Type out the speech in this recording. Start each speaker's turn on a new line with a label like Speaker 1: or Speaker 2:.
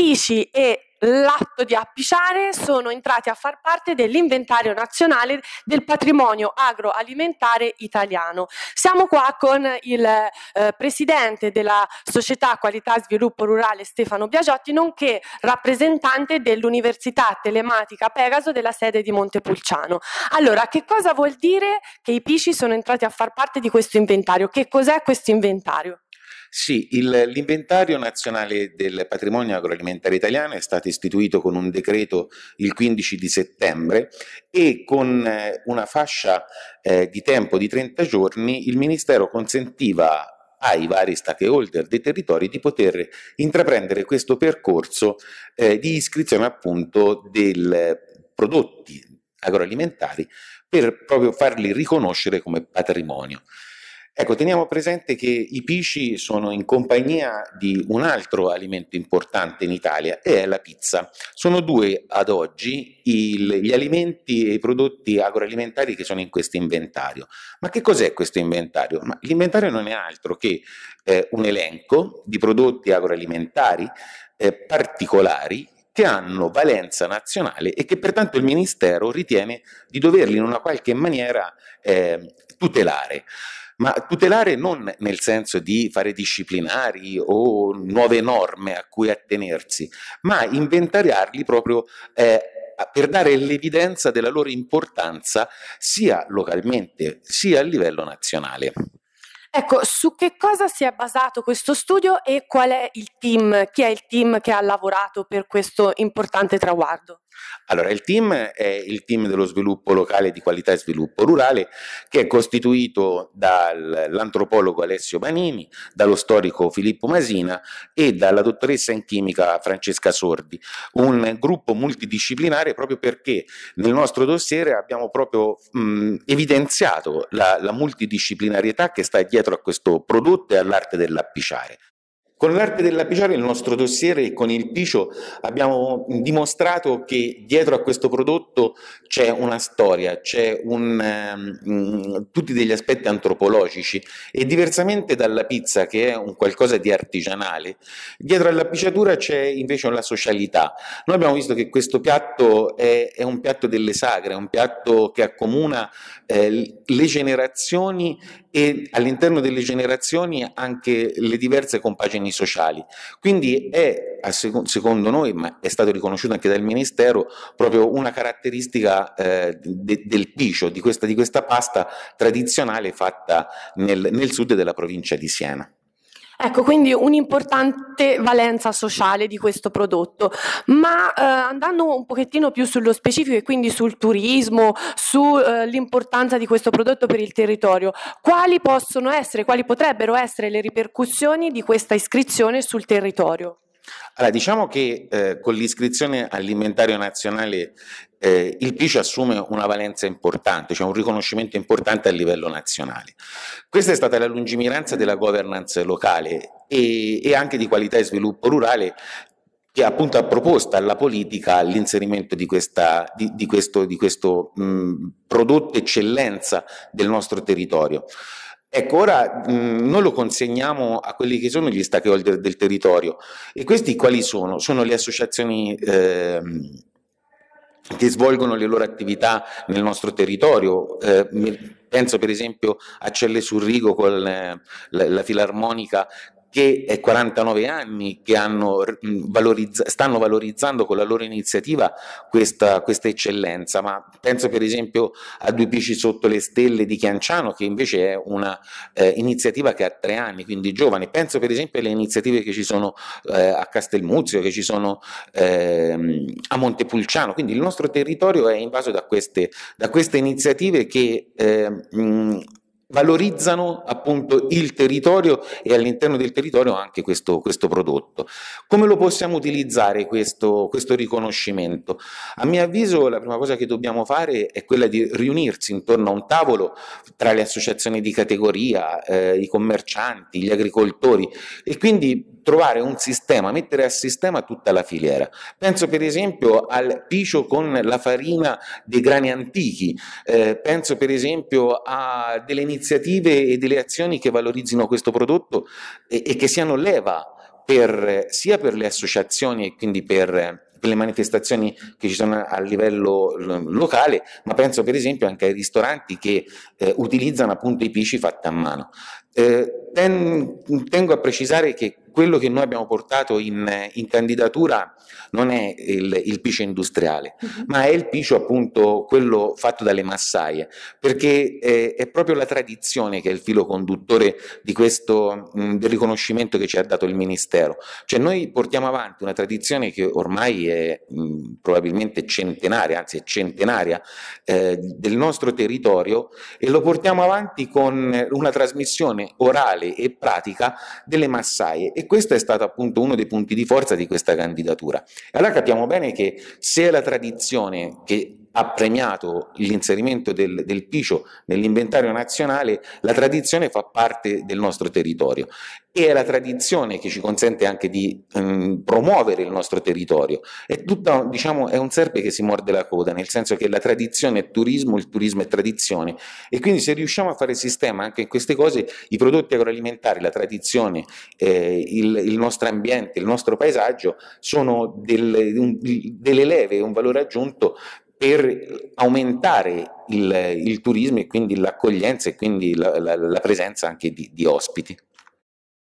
Speaker 1: Pici e l'atto di appicciare sono entrati a far parte dell'inventario nazionale del patrimonio agroalimentare italiano. Siamo qua con il eh, presidente della società qualità sviluppo rurale Stefano Biagiotti, nonché rappresentante dell'università telematica Pegaso della sede di Montepulciano. Allora, che cosa vuol dire che i Pici sono entrati a far parte di questo inventario? Che cos'è questo inventario?
Speaker 2: Sì, l'inventario nazionale del patrimonio agroalimentare italiano è stato istituito con un decreto il 15 di settembre e con eh, una fascia eh, di tempo di 30 giorni il Ministero consentiva ai vari stakeholder dei territori di poter intraprendere questo percorso eh, di iscrizione appunto dei prodotti agroalimentari per proprio farli riconoscere come patrimonio. Ecco, teniamo presente che i pici sono in compagnia di un altro alimento importante in Italia e è la pizza. Sono due ad oggi il, gli alimenti e i prodotti agroalimentari che sono in questo inventario. Ma che cos'è questo inventario? Ma l'inventario non è altro che eh, un elenco di prodotti agroalimentari eh, particolari che hanno valenza nazionale e che pertanto il Ministero ritiene di doverli in una qualche maniera eh, tutelare ma tutelare non nel senso di fare disciplinari o nuove norme a cui attenersi, ma inventariarli proprio eh, per dare l'evidenza della loro importanza sia localmente sia a livello nazionale.
Speaker 1: Ecco, su che cosa si è basato questo studio e qual è il team, chi è il team che ha lavorato per questo importante traguardo?
Speaker 2: Allora, il team è il team dello sviluppo locale di qualità e sviluppo rurale, che è costituito dall'antropologo Alessio Banini, dallo storico Filippo Masina e dalla dottoressa in chimica Francesca Sordi, un gruppo multidisciplinare proprio perché nel nostro dossier abbiamo proprio mh, evidenziato la, la multidisciplinarietà che sta dietro a questo prodotto e all'arte dell'appicciare. Con l'arte dell'apiciare, il nostro dossier e con il Picio abbiamo dimostrato che dietro a questo prodotto c'è una storia, c'è un, um, tutti degli aspetti antropologici e diversamente dalla pizza che è un qualcosa di artigianale, dietro all'appicciatura c'è invece la socialità. Noi abbiamo visto che questo piatto è, è un piatto delle sagre, è un piatto che accomuna eh, le generazioni e all'interno delle generazioni anche le diverse compagini questioni sociali. Quindi è, secondo noi, ma è stato riconosciuto anche dal Ministero, proprio una caratteristica eh, de, del picio, di questa, di questa, pasta tradizionale fatta nel, nel sud della provincia di Siena.
Speaker 1: Ecco, quindi un'importante valenza sociale di questo prodotto. Ma eh, andando un pochettino più sullo specifico e quindi sul turismo, sull'importanza eh, di questo prodotto per il territorio, quali possono essere, quali potrebbero essere le ripercussioni di questa iscrizione sul territorio?
Speaker 2: Allora, diciamo che eh, con l'iscrizione all'inventario nazionale eh, il PICE assume una valenza importante, cioè un riconoscimento importante a livello nazionale. Questa è stata la lungimiranza della governance locale e, e anche di qualità e sviluppo rurale che appunto ha proposto alla politica l'inserimento di, questa, di, di questo, di questo mh, prodotto eccellenza del nostro territorio. Ecco, ora mh, noi lo consegniamo a quelli che sono gli stakeholder del territorio e questi quali sono? Sono le associazioni eh, che svolgono le loro attività nel nostro territorio. Eh, penso per esempio a Celle sul Rigo con la, eh, la, la filarmonica che è 49 anni che hanno, valorizz- stanno valorizzando con la loro iniziativa questa, questa, eccellenza, ma penso per esempio a Due Pici sotto le stelle di Chianciano che invece è un'iniziativa eh, che ha tre anni, quindi giovane, penso per esempio alle iniziative che ci sono eh, a Castelmuzio, che ci sono eh, a Montepulciano, quindi il nostro territorio è invaso da queste, da queste iniziative che ehm, mh, valorizzano appunto il territorio e all'interno del territorio anche questo, questo prodotto. Come lo possiamo utilizzare questo, questo, riconoscimento? A mio avviso la prima cosa che dobbiamo fare è quella di riunirsi intorno a un tavolo tra le associazioni di categoria, eh, i commercianti, gli agricoltori e quindi trovare un sistema, mettere a sistema tutta la filiera. Penso per esempio al picio con la farina dei grani antichi, eh, penso per esempio a delle iniziative iniziative e delle azioni che valorizzino questo prodotto e, e che siano leva per, sia per le associazioni e quindi per, per le manifestazioni che ci sono a livello locale, ma penso per esempio anche ai ristoranti che eh, utilizzano appunto i pici fatti a mano. Eh, ten, tengo a precisare che quello che noi abbiamo portato in, in candidatura non è il, il picio industriale, mhm. ma è il picio appunto quello fatto dalle massaie, perché è, eh, è proprio la tradizione che è il filo conduttore questo, mh, mm, del riconoscimento che ci ha dato il Ministero. Cioè noi portiamo avanti una tradizione che ormai è mh, mm, probabilmente centenaria, anzi è centenaria, eh, del nostro territorio e lo portiamo avanti con una trasmissione orale e pratica delle massaie e questo è stato appunto uno dei punti di forza di questa candidatura. E allora capiamo bene che se è la tradizione che ha premiato l'inserimento del, del Picio nell'inventario nazionale, la tradizione fa parte del nostro territorio e è la tradizione che ci consente anche di um, promuovere il nostro territorio. È, tutta, diciamo, è un serpe che si morde la coda, nel senso che la tradizione è turismo, il turismo è tradizione e quindi se riusciamo a fare sistema anche in queste cose, i prodotti agroalimentari, la tradizione, eh, il, il, nostro ambiente, il nostro paesaggio sono del, un, delle leve, un valore aggiunto per aumentare il, il turismo e quindi l'accoglienza e quindi la, la, la presenza anche di, di ospiti.